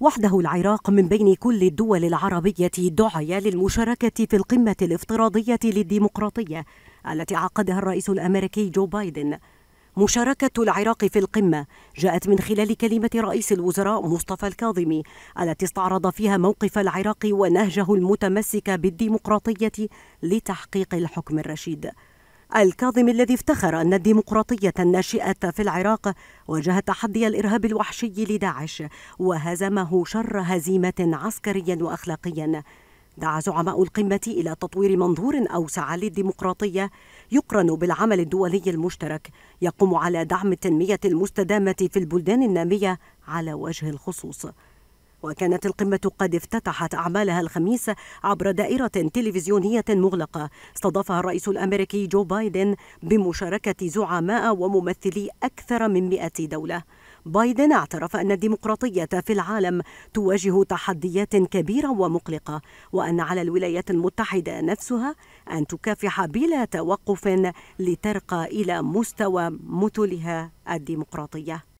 وحده العراق من بين كل الدول العربية دعي للمشاركة في القمة الافتراضية للديمقراطية التي عقدها الرئيس الأمريكي جو بايدن مشاركة العراق في القمة جاءت من خلال كلمة رئيس الوزراء مصطفى الكاظمي التي استعرض فيها موقف العراق ونهجه المتمسك بالديمقراطية لتحقيق الحكم الرشيد الكاظم الذي افتخر أن الديمقراطية الناشئة في العراق واجه تحدي الإرهاب الوحشي لداعش وهزمه شر هزيمة عسكريا وأخلاقيا دعا زعماء القمة إلى تطوير منظور أوسع للديمقراطية يقرن بالعمل الدولي المشترك يقوم على دعم التنمية المستدامة في البلدان النامية على وجه الخصوص وكانت القمة قد افتتحت أعمالها الخميس عبر دائرة تلفزيونية مغلقة استضافها الرئيس الأمريكي جو بايدن بمشاركة زعماء وممثلي أكثر من 100 دولة بايدن اعترف أن الديمقراطية في العالم تواجه تحديات كبيرة ومقلقة وأن على الولايات المتحدة نفسها أن تكافح بلا توقف لترقى إلى مستوى مثلها الديمقراطية